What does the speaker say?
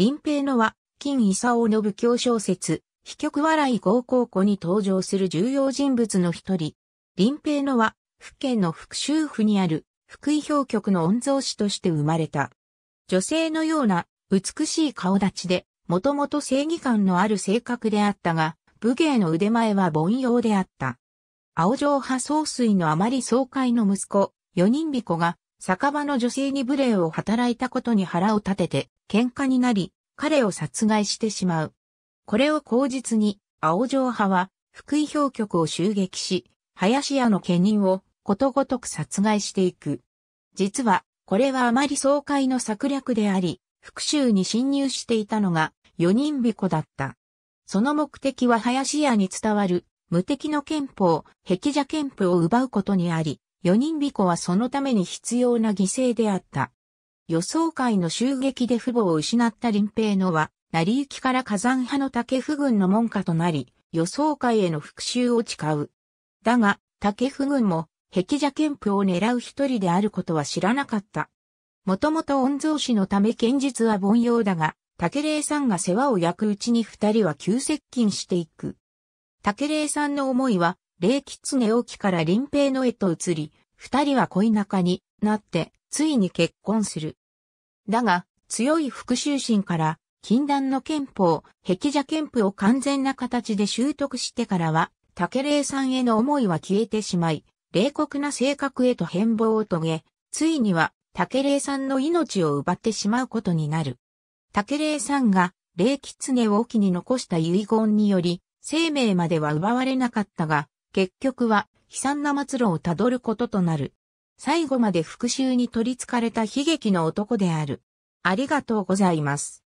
林平野は、金勲の武教小説、飛曲笑い合高庫に登場する重要人物の一人。林平野は、福建の福州府にある福井評局の御曹司として生まれた。女性のような美しい顔立ちで、もともと正義感のある性格であったが、武芸の腕前は凡庸であった。青城派総帥のあまり爽快の息子、四人彦が、酒場の女性に無礼を働いたことに腹を立てて、喧嘩になり、彼を殺害してしまう。これを口実に、青城派は、福井評局を襲撃し、林家の家人をことごとく殺害していく。実は、これはあまり爽快の策略であり、復讐に侵入していたのが、四人彦だった。その目的は林家に伝わる、無敵の憲法、壁蛇憲法を奪うことにあり、四人彦はそのために必要な犠牲であった。予想会の襲撃で父母を失った林平野は、成り行きから火山派の竹府軍の門下となり、予想会への復讐を誓う。だが、竹府軍も、壁蛇憲法を狙う一人であることは知らなかった。もともと御曹司のため剣術は凡庸だが、竹霊さんが世話を焼くうちに二人は急接近していく。竹霊さんの思いは、霊狐沖から林平野へと移り、二人は恋仲になって、ついに結婚する。だが、強い復讐心から、禁断の憲法、壁邪憲法を完全な形で習得してからは、竹霊さんへの思いは消えてしまい、冷酷な性格へと変貌を遂げ、ついには竹霊さんの命を奪ってしまうことになる。竹霊さんが、霊狐を沖に残した遺言により、生命までは奪われなかったが、結局は悲惨な末路をたどることとなる。最後まで復讐に取り憑かれた悲劇の男である。ありがとうございます。